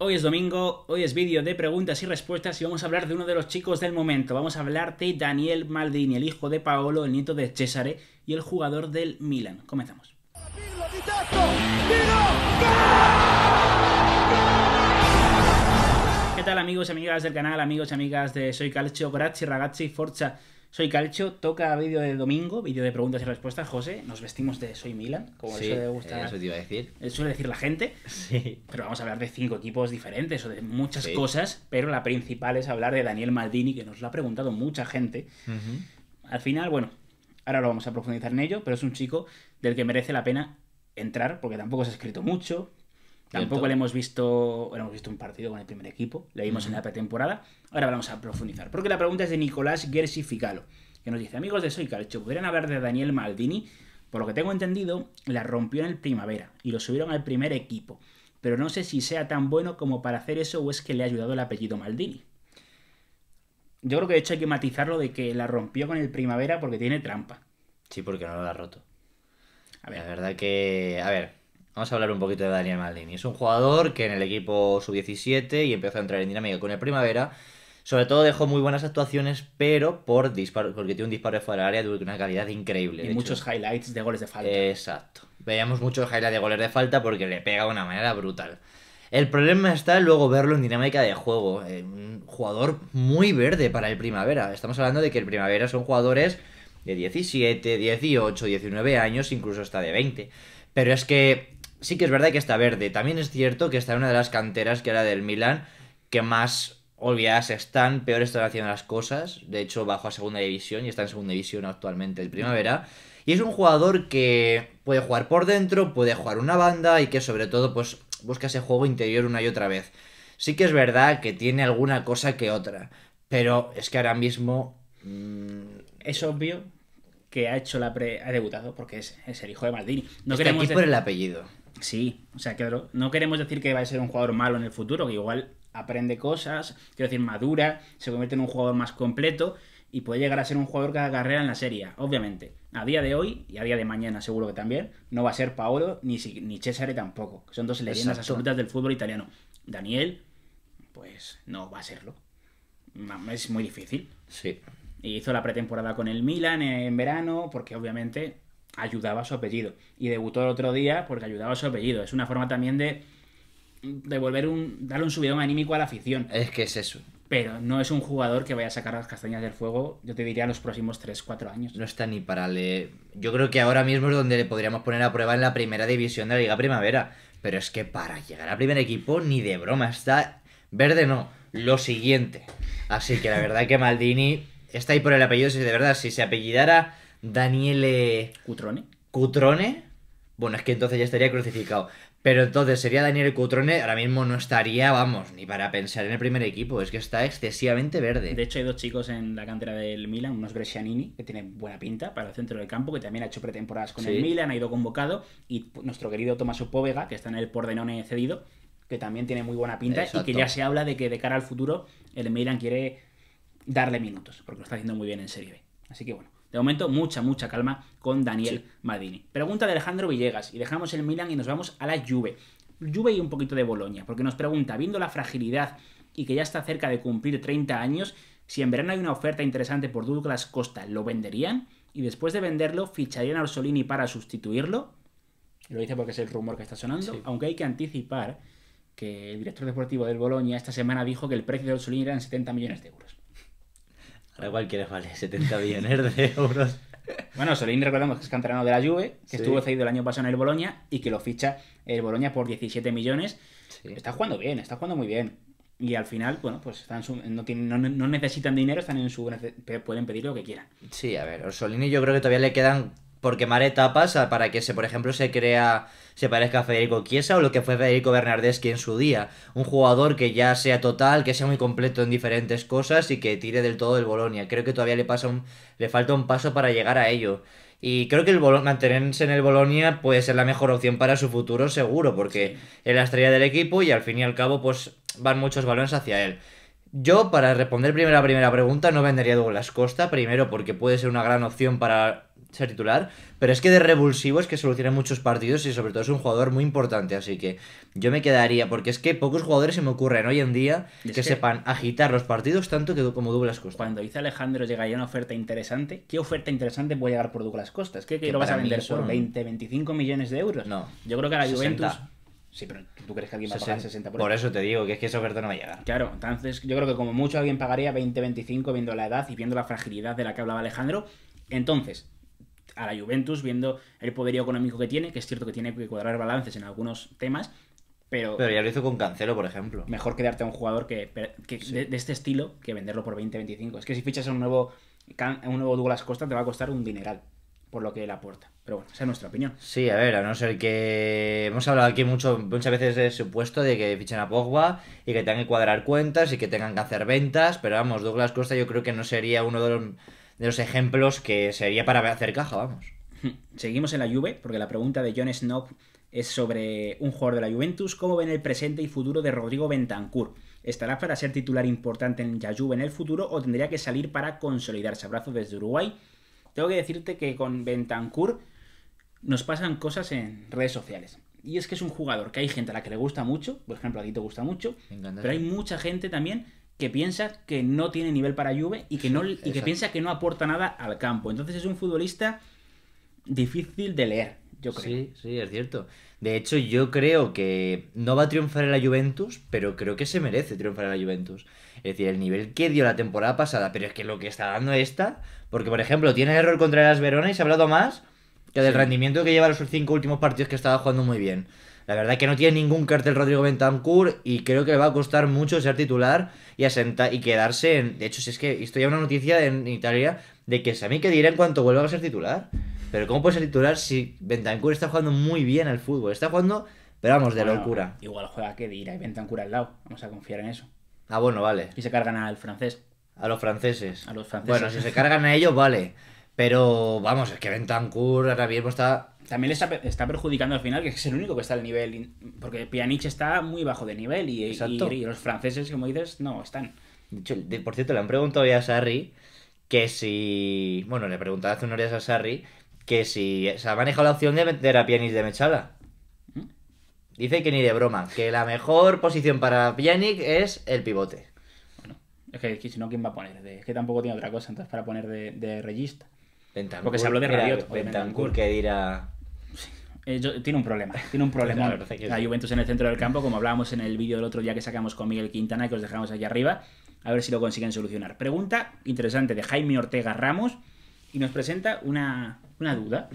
Hoy es domingo, hoy es vídeo de preguntas y respuestas y vamos a hablar de uno de los chicos del momento. Vamos a hablar de Daniel Maldini, el hijo de Paolo, el nieto de Cesare y el jugador del Milan. Comenzamos. ¿Qué tal amigos y amigas del canal, amigos y amigas de Soy Calcio? Grazie ragazzi, forza soy Calcho, toca vídeo de domingo, vídeo de preguntas y respuestas, José. Nos vestimos de Soy Milan, como eso le gusta. Eso decir. Eh, suele decir la gente. Sí. Pero vamos a hablar de cinco equipos diferentes o de muchas cosas, pero la principal es hablar de Daniel Maldini, que nos lo ha preguntado mucha gente. Al final, bueno, ahora lo vamos a profundizar en ello, pero es un chico del que merece la pena entrar, porque tampoco se ha escrito mucho, Tampoco le hemos visto, hemos visto un partido con el primer equipo, le vimos en la pretemporada. Ahora vamos a profundizar, porque la pregunta es de Nicolás Gersi Ficalo, que nos dice, amigos de Soy Calcio, ¿podrían hablar de Daniel Maldini? Por lo que tengo entendido, la rompió en el primavera y lo subieron al primer equipo, pero no sé si sea tan bueno como para hacer eso o es que le ha ayudado el apellido Maldini. Yo creo que de hecho hay que matizarlo de que la rompió con el primavera porque tiene trampa. Sí, porque no lo ha roto. A ver. La verdad que, a ver, Vamos a hablar un poquito de Daniel Maldini. Es un jugador que en el equipo sub-17 y empezó a entrar en dinámica con el Primavera. Sobre todo dejó muy buenas actuaciones, pero por disparo, porque tiene un disparo fuera del área de una calidad increíble. Y muchos highlights de goles de falta. Exacto. Veíamos muchos highlights de goles de falta porque le pega de una manera brutal. El problema está luego verlo en dinámica de juego. un jugador muy verde para el Primavera. Estamos hablando de que el Primavera son jugadores de 17, 18, 19 años, incluso hasta de 20. Pero es que sí que es verdad que está verde. También es cierto que está en una de las canteras que era del Milan, que más olvidadas están, peor están haciendo las cosas. De hecho, bajo a segunda división y está en segunda división actualmente el primavera. Y es un jugador que puede jugar por dentro, puede jugar una banda y que sobre todo pues busca ese juego interior una y otra vez. Sí que es verdad que tiene alguna cosa que otra, pero es que ahora mismo... Mm, es obvio que ha hecho la pre... ha debutado porque es, es el hijo de Maldini. No Está queremos aquí por el apellido. Sí, o sea, que no queremos decir que va a ser un jugador malo en el futuro, que igual aprende cosas, quiero decir, madura, se convierte en un jugador más completo y puede llegar a ser un jugador cada carrera en la serie, obviamente. A día de hoy y a día de mañana seguro que también, no va a ser Paolo ni, ni Cesare tampoco, que son dos leyendas absolutas del fútbol italiano. Daniel, pues no va a serlo. Es muy difícil. Sí. Y Hizo la pretemporada con el Milan en verano, porque obviamente ayudaba a su apellido. Y debutó el otro día porque ayudaba a su apellido. Es una forma también de, devolver un, darle un subidón anímico a la afición. Es que es eso. Pero no es un jugador que vaya a sacar las castañas del fuego, yo te diría, en los próximos 3-4 años. No está ni para le... Yo creo que ahora mismo es donde le podríamos poner a prueba en la primera división de la Liga Primavera. Pero es que para llegar al primer equipo, ni de broma, está... Verde no, lo siguiente. Así que la verdad que Maldini está ahí por el apellido. Si de verdad, si se apellidara Daniele... Cutrone. Cutrone. Bueno, es que entonces ya estaría crucificado. Pero entonces sería Daniel Cutrone, ahora mismo no estaría, vamos, ni para pensar en el primer equipo, es que está excesivamente verde. De hecho, hay dos chicos en la cantera del Milan, unos Brescianini, que tienen buena pinta para el centro del campo, que también ha hecho pretemporadas con el Milan, ha ido convocado, y nuestro querido Tomaso Povega, que está en el Pordenone cedido, que también tiene muy buena pinta y que ya se habla de que de cara al futuro el Milan quiere darle minutos, porque lo está haciendo muy bien en Serie B. Así que bueno, de momento, mucha, mucha calma con Daniel Madini. Pregunta de Alejandro Villegas. Y dejamos el Milan y nos vamos a la Juve. Juve y un poquito de Boloña, porque nos pregunta, viendo la fragilidad y que ya está cerca de cumplir 30 años, si en verano hay una oferta interesante por Douglas Costa, ¿lo venderían? Y después de venderlo, ¿ficharían a Orsolini para sustituirlo? Lo dice porque es el rumor que está sonando, aunque hay que anticipar que el director deportivo del Boloña esta semana dijo que el precio de Orsolini eran 70 millones de euros. Igual quieres vale 70 millones de euros. Bueno, Solín recordamos que es canterano de la Juve, que estuvo cedido el año pasado en el Boloña y que lo ficha el Boloña por 17 millones. Está jugando bien, está jugando muy bien. Y al final, bueno, pues están no, tienen, necesitan dinero, están en su pueden pedir lo que quieran. Sí, a ver, Solini yo creo que todavía le quedan porque quemar etapas para que, se, por ejemplo, se crea se parezca a Federico Chiesa o lo que fue Federico Bernardeschi en su día. Un jugador que ya sea total, que sea muy completo en diferentes cosas y que tire del todo del Bolonia. Creo que todavía le, pasa le falta un paso para llegar a ello. Y creo que el mantenerse en el Bolonia puede ser la mejor opción para su futuro, seguro, porque es la estrella del equipo y al fin y al cabo, pues van muchos balones hacia él. Yo, para responder primero a la primera pregunta, no vendería a Douglas Costa, primero porque puede ser una gran opción para ser titular, pero es que de revulsivo es que soluciona muchos partidos y sobre todo es un jugador muy importante, así que yo me quedaría, porque es que pocos jugadores se me ocurren hoy en día que, sepan agitar los partidos tanto que como Douglas Costa. Cuando dice Alejandro llegaría una oferta interesante, ¿qué oferta interesante puede llegar por Douglas Costa? Es que, que lo vas a vender por 20, 25 millones de euros. No. Yo creo que a la Juventus... Sí, pero ¿tú crees que alguien va a pagar 60 por, por eso? te digo, que es que esa oferta no va a llegar. Claro, entonces yo creo que como mucho alguien pagaría 20, 25 viendo la edad y viendo la fragilidad de la que hablaba Alejandro. Entonces, a la Juventus, viendo el poderío económico que tiene, que es cierto que tiene que cuadrar balances en algunos temas, pero, pero ya lo hizo con Cancelo, por ejemplo. Mejor quedarte a un jugador que, de, este estilo que venderlo por 20-25. Es que si fichas a un nuevo, un nuevo Douglas Costa te va a costar un dineral por lo que él aporta. Pero bueno, esa es nuestra opinión. Sí, a ver, a no ser que. Hemos hablado aquí mucho, muchas veces de supuesto de que fichen a Pogba y que tengan que cuadrar cuentas y que tengan que hacer ventas, pero vamos, Douglas Costa yo creo que no sería uno de los de los ejemplos que sería para hacer caja, vamos. Seguimos en la Juve, porque la pregunta de John Snob es sobre un jugador de la Juventus. ¿Cómo ven el presente y futuro de Rodrigo Bentancur? ¿Estará para ser titular importante en la Juve en el futuro o tendría que salir para consolidarse? Abrazo desde Uruguay. Tengo que decirte que con Bentancur nos pasan cosas en redes sociales. Y es que es un jugador que hay gente a la que le gusta mucho, por ejemplo, a ti te gusta mucho, pero hay mucha gente también que piensa que no tiene nivel para Juve y que, no, y que piensa que no aporta nada al campo. Entonces es un futbolista difícil de leer, yo creo. Sí, sí, es cierto. De hecho, yo creo que no va a triunfar en la Juventus, pero creo que se merece triunfar en la Juventus. Es decir, el nivel que dio la temporada pasada, pero es que lo que está dando esta, porque por ejemplo, tiene error contra las Verona y se ha hablado más que del rendimiento que lleva los cinco últimos partidos que estaba jugando muy bien. La verdad es que no tiene ningún cartel Rodrigo Bentancur y creo que le va a costar mucho ser titular y, asentar, y quedarse en... De hecho, si es que esto ya es una noticia en Italia de que mí que dirá en cuanto vuelva a ser titular. Pero ¿cómo puede ser titular si Bentancur está jugando muy bien al fútbol? Está jugando, pero vamos, de locura. Igual juega que dirá y Bentancur al lado. Vamos a confiar en eso. Ah, bueno, vale. Y se cargan al francés. A los franceses. A los franceses. Bueno, si se cargan a ellos, vale. Pero vamos, es que Bentancur ahora mismo está también le está, perjudicando al final, que es el único que está al nivel. Porque Pjanic está muy bajo de nivel y, los franceses, como dices, no están. De hecho, por cierto, le han preguntado a Sarri que si. Bueno, le preguntaba hace unos días a Sarri que si se ha manejado la opción de meter a Pjanic de Mechala. ¿Mm? Dice que ni de broma, que la mejor posición para Pjanic es el pivote. Bueno, es que, si no, ¿quién va a poner? es que tampoco tiene otra cosa entonces para poner de, regista. Porque se habló de Rabiot. Bentancur que dirá eh, tiene un problema, tiene un problema. la, Juventus en el centro del campo, como hablábamos en el vídeo del otro día que sacamos con Miguel Quintana, que os dejamos aquí arriba, a ver si lo consiguen solucionar. Pregunta interesante de Jaime Ortega Ramos y nos presenta una, duda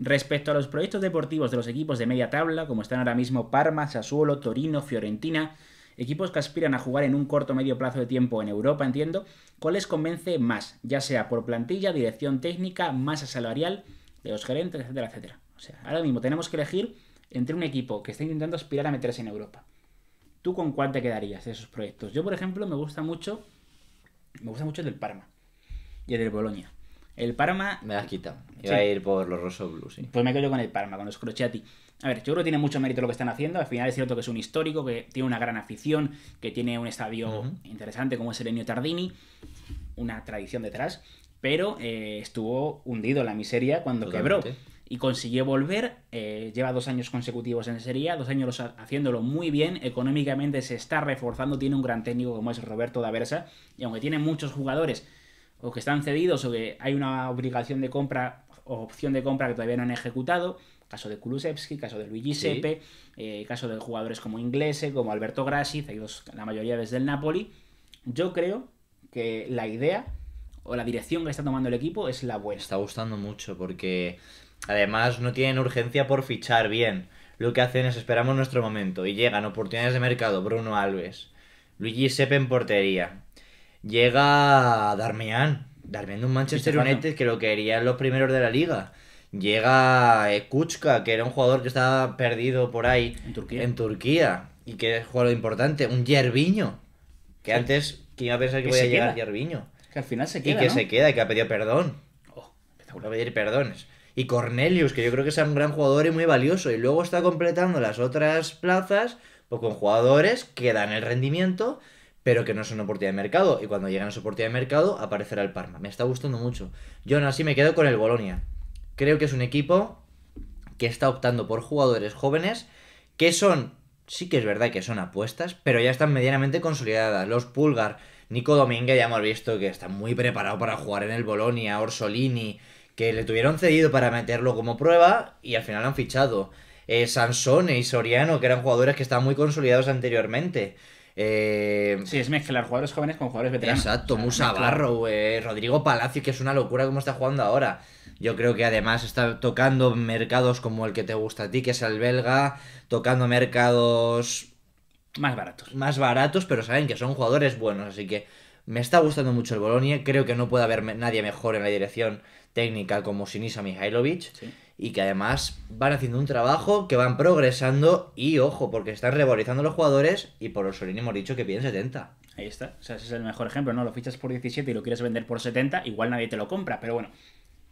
respecto a los proyectos deportivos de los equipos de media tabla, como están ahora mismo Parma, Sassuolo, Torino, Fiorentina, equipos que aspiran a jugar en un corto medio plazo de tiempo en Europa, entiendo, ¿cuál les convence más? Ya sea por plantilla, dirección técnica, masa salarial de los gerentes, etcétera, etcétera sea, ahora mismo tenemos que elegir entre un equipo que está intentando aspirar a meterse en Europa. ¿Tú con cuál te quedarías de esos proyectos? Yo, por ejemplo, me gusta mucho. Me gusta mucho el del Parma. Y el del Bolonia. El Parma. Me has quitado. Iba a ir por los Rosso Blues. Pues me quedo con el Parma, con los Crociati. A ver, yo creo que tiene mucho mérito lo que están haciendo. Al final es cierto que es un histórico, que tiene una gran afición, que tiene un estadio interesante como es el Ennio Tardini, una tradición detrás, pero eh, estuvo hundido en la miseria cuando quebró y consiguió volver. Eh, lleva dos años consecutivos en Serie A, dos años haciéndolo muy bien. Económicamente se está reforzando, tiene un gran técnico como es Roberto Daversa. Y aunque tiene muchos jugadores o que están cedidos o que hay una obligación de compra o opción de compra que todavía no han ejecutado, caso de Kulusevski, caso de Luigi Sepe, eh, caso de jugadores como Inglese, como Alberto Grassi, la mayoría desde el Napoli, yo creo que la idea o la dirección que está tomando el equipo es la buena. está gustando mucho porque Además, no tienen urgencia por fichar bien. Lo que hacen es esperamos nuestro momento y llegan oportunidades de mercado. Bruno Alves. Luigi Sepe en portería. Llega Darmian. Darmian de un Manchester United que lo querían los primeros de la liga. Llega eh, Kuchka, que era un jugador que estaba perdido por ahí. En Turquía. En Turquía y que es jugador importante. Un Yerbiño. Que antes, ¿quién iba a pensar que, voy a llegar Yerviño? Que al final se queda. Y que se queda y que ha pedido perdón. Oh, a pedir perdones y Cornelius, que yo creo que es un gran jugador y muy valioso, y luego está completando las otras plazas pues con jugadores que dan el rendimiento, pero que no son oportunidad de mercado, y cuando llegan a su oportunidad de mercado aparecerá el Parma. Me está gustando mucho. Yo aún así me quedo con el Bolonia. Creo que es un equipo que está optando por jugadores jóvenes que son, sí que es verdad que son apuestas, pero ya están medianamente consolidadas. Los Pulgar, Nico Domínguez ya hemos visto que está muy preparado para jugar en el Bolonia, Orsolini, le tuvieron cedido para meterlo como prueba y al final han fichado. Eh, Sansone y Soriano, que eran jugadores que estaban muy consolidados anteriormente. Eh... Sí, es mezclar jugadores jóvenes con jugadores veteranos. Exacto, Musa Barro, eh, Rodrigo Palacio, que es una locura como está jugando ahora. Yo creo que además está tocando mercados como el que te gusta a ti, que es el belga, tocando mercados... Más baratos. Más baratos, pero saben que son jugadores buenos, así que me está gustando mucho el Bolonia, creo que no puede haber nadie mejor en la dirección técnica como Sinisa Mihailovic. Y que además van haciendo un trabajo, que van progresando y ojo, porque están revalorizando los jugadores y por Orsolini hemos dicho que piden 70. Ahí está, o sea, ese es el mejor ejemplo, ¿no? Lo fichas por 17 y lo quieres vender por 70, igual nadie te lo compra, pero bueno,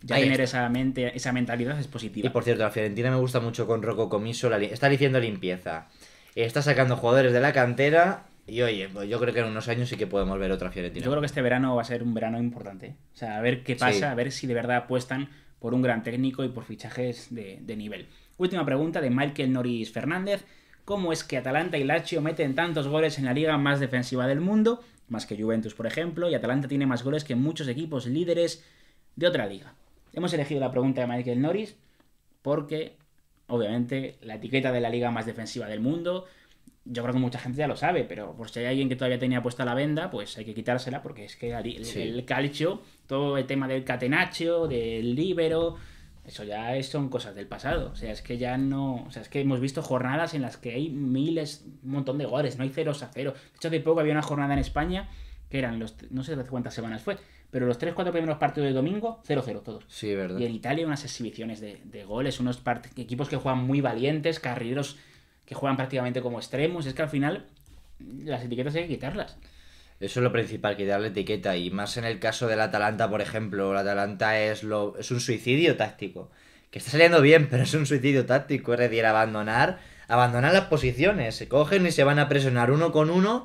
ya tener esa mente, esa mentalidad es positiva. Y por cierto, la Fiorentina me gusta mucho con Rocco Comiso. está diciendo limpieza. Está sacando jugadores de la cantera y oye, pues yo creo que en unos años sí que podemos ver otra Fiorentina. Yo creo que este verano va a ser un verano importante. O sea, a ver qué pasa, a ver si de verdad apuestan por un gran técnico y por fichajes de, de nivel. Última pregunta de Michael Norris Fernández. ¿Cómo es que Atalanta y Lazio meten tantos goles en la liga más defensiva del mundo? Más que Juventus, por ejemplo, y Atalanta tiene más goles que muchos equipos líderes de otra liga. Hemos elegido la pregunta de Michael Norris porque, obviamente, la etiqueta de la liga más defensiva del mundo, yo creo que mucha gente ya lo sabe, pero por si hay alguien que todavía tenía puesta la venda, pues hay que quitársela porque es que el, calcio, todo el tema del catenaccio, del libero, eso ya son cosas del pasado. O sea, es que ya no. O sea, es que hemos visto jornadas en las que hay miles, un montón de goles, no hay ceros a cero. De hecho, hace poco había una jornada en España que eran los. No sé cuántas semanas fue, pero los 3-4 primeros partidos de domingo, 0-0 todos. Sí, verdad. Y en Italia unas exhibiciones de, goles, unos equipos que juegan muy valientes, carrileros que juegan prácticamente como extremos. Es que al final las etiquetas hay que quitarlas. Eso es lo principal, quitar la etiqueta. Y más en el caso del Atalanta, por ejemplo. El Atalanta es, lo, es un suicidio táctico. Que está saliendo bien, pero es un suicidio táctico. Es decir, abandonar, abandonar las posiciones. Se cogen y se van a presionar uno con uno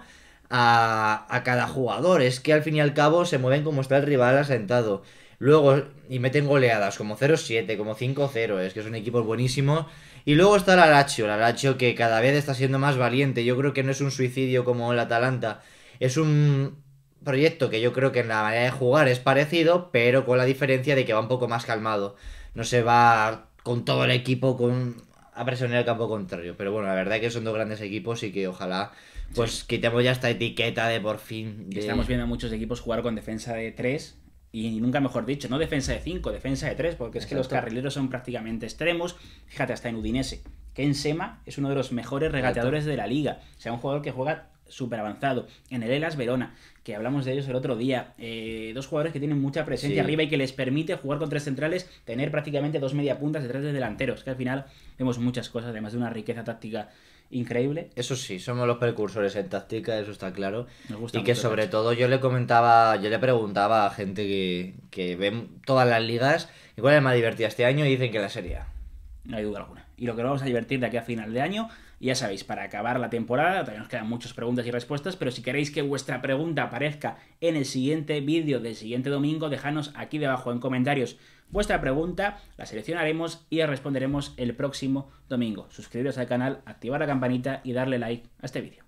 a, a cada jugador. Es que al fin y al cabo se mueven como está el rival asentado. Luego, y meten goleadas como 0-7, como 5-0. Es que son equipos buenísimos y luego está el Lazio, el Lazio que cada vez está siendo más valiente. Yo creo que no es un suicidio como el Atalanta, es un proyecto que yo creo que en la manera de jugar es parecido, pero con la diferencia de que va un poco más calmado. No se va con todo el equipo con a presionar el campo contrario. Pero bueno, la verdad es que son dos grandes equipos y que ojalá pues quitemos ya esta etiqueta de por fin. Estamos viendo a muchos equipos jugar con defensa de tres y nunca mejor dicho, no defensa de 5, defensa de 3, porque es que los carrileros son prácticamente extremos. Fíjate, hasta en Udinese. que en Sema es uno de los mejores regateadores de la liga. O sea, un jugador que juega súper avanzado. En el Elas Verona, que hablamos de ellos el otro día. Eh, dos jugadores que tienen mucha presencia arriba y que les permite jugar con tres centrales, tener prácticamente dos media puntas detrás de delanteros. Que al final vemos muchas cosas, además de una riqueza táctica increíble. Eso sí, somos los precursores en táctica, eso está claro. y que sobre todo yo le comentaba, yo le preguntaba a gente que, que ve todas las ligas, cuál es la más divertida este año? Y dicen que la Serie No hay duda alguna. Y lo que vamos a divertir de aquí a final de año ya sabéis, para acabar la temporada, todavía nos quedan muchas preguntas y respuestas, pero si queréis que vuestra pregunta aparezca en el siguiente vídeo del siguiente domingo, dejadnos aquí debajo en comentarios vuestra pregunta, la seleccionaremos y responderemos el próximo domingo. Suscribiros al canal, activar la campanita y darle like a este vídeo.